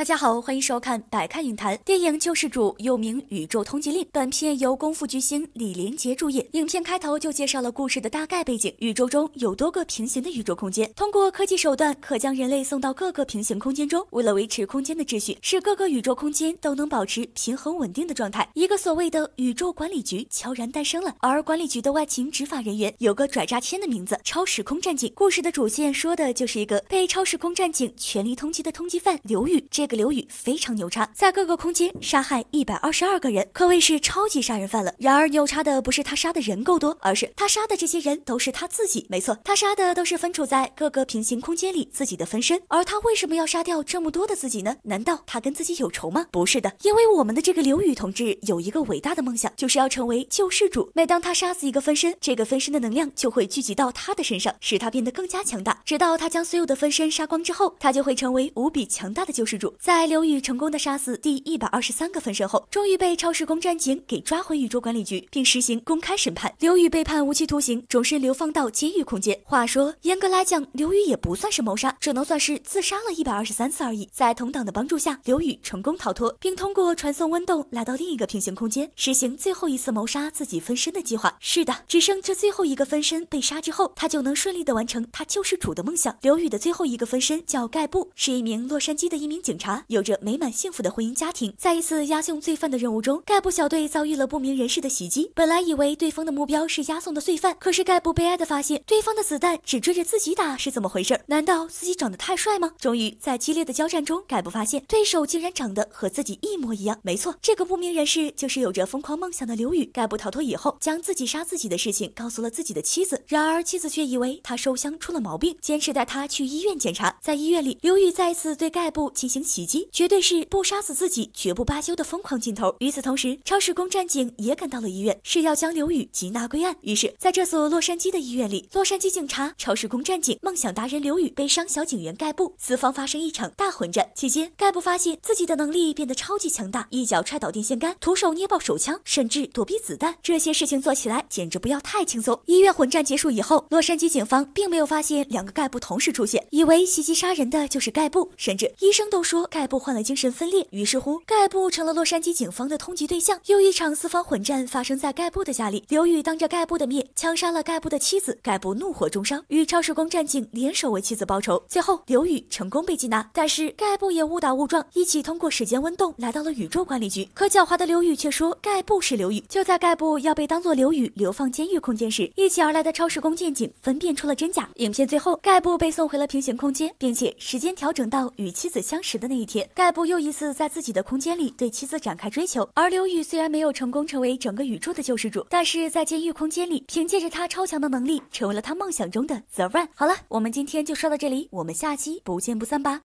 大家好，欢迎收看百看影坛》。电影《救世主》又名《宇宙通缉令》，本片由功夫巨星李连杰主演。影片开头就介绍了故事的大概背景：宇宙中有多个平行的宇宙空间，通过科技手段可将人类送到各个平行空间中。为了维持空间的秩序，使各个宇宙空间都能保持平衡稳定的状态，一个所谓的宇宙管理局悄然诞生了。而管理局的外勤执法人员有个拽炸天的名字——超时空战警。故事的主线说的就是一个被超时空战警全力通缉的通缉犯刘宇。这个刘宇非常牛叉，在各个空间杀害一百二十二个人，可谓是超级杀人犯了。然而，牛叉的不是他杀的人够多，而是他杀的这些人都是他自己。没错，他杀的都是分处在各个平行空间里自己的分身。而他为什么要杀掉这么多的自己呢？难道他跟自己有仇吗？不是的，因为我们的这个刘宇同志有一个伟大的梦想，就是要成为救世主。每当他杀死一个分身，这个分身的能量就会聚集到他的身上，使他变得更加强大。直到他将所有的分身杀光之后，他就会成为无比强大的救世主。在刘宇成功的杀死第一百二十三个分身后，终于被超时空战警给抓回宇宙管理局，并实行公开审判。刘宇被判无期徒刑，终身流放到监狱空间。话说严格来讲，刘宇也不算是谋杀，只能算是自杀了一百二十三次而已。在同党的帮助下，刘宇成功逃脱，并通过传送温洞来到另一个平行空间，实行最后一次谋杀自己分身的计划。是的，只剩这最后一个分身被杀之后，他就能顺利的完成他救世主的梦想。刘宇的最后一个分身叫盖布，是一名洛杉矶的一名警。有着美满幸福的婚姻家庭，在一次押送罪犯的任务中，盖布小队遭遇了不明人士的袭击。本来以为对方的目标是押送的罪犯，可是盖布悲哀的发现，对方的子弹只追着自己打，是怎么回事？难道自己长得太帅吗？终于在激烈的交战中，盖布发现对手竟然长得和自己一模一样。没错，这个不明人士就是有着疯狂梦想的刘宇。盖布逃脱以后，将自己杀自己的事情告诉了自己的妻子，然而妻子却以为他受伤出了毛病，坚持带他去医院检查。在医院里，刘宇再次对盖布进行。袭击绝对是不杀死自己绝不罢休的疯狂劲头。与此同时，超时空战警也赶到了医院，是要将刘宇缉拿归案。于是，在这座洛杉矶的医院里，洛杉矶警察、超时空战警、梦想达人刘宇悲伤小警员盖布，四方发生一场大混战。期间，盖布发现自己的能力变得超级强大，一脚踹倒电线杆，徒手捏爆手枪，甚至躲避子弹，这些事情做起来简直不要太轻松。医院混战结束以后，洛杉矶警方并没有发现两个盖布同时出现，以为袭击杀人的就是盖布，甚至医生都说。盖布患了精神分裂，于是乎盖布成了洛杉矶警方的通缉对象。又一场四方混战发生在盖布的家里，刘宇当着盖布的面枪杀了盖布的妻子，盖布怒火中烧，与超时工战警联手为妻子报仇。最后刘宇成功被缉拿，但是盖布也误打误撞一起通过时间温洞来到了宇宙管理局。可狡猾的刘宇却说盖布是刘宇。就在盖布要被当作刘宇流放监狱空间时，一起而来的超时工战警分辨出了真假。影片最后，盖布被送回了平行空间，并且时间调整到与妻子相识的。那一天，盖布又一次在自己的空间里对妻子展开追求。而刘宇虽然没有成功成为整个宇宙的救世主，但是在监狱空间里，凭借着他超强的能力，成为了他梦想中的 The One。好了，我们今天就说到这里，我们下期不见不散吧。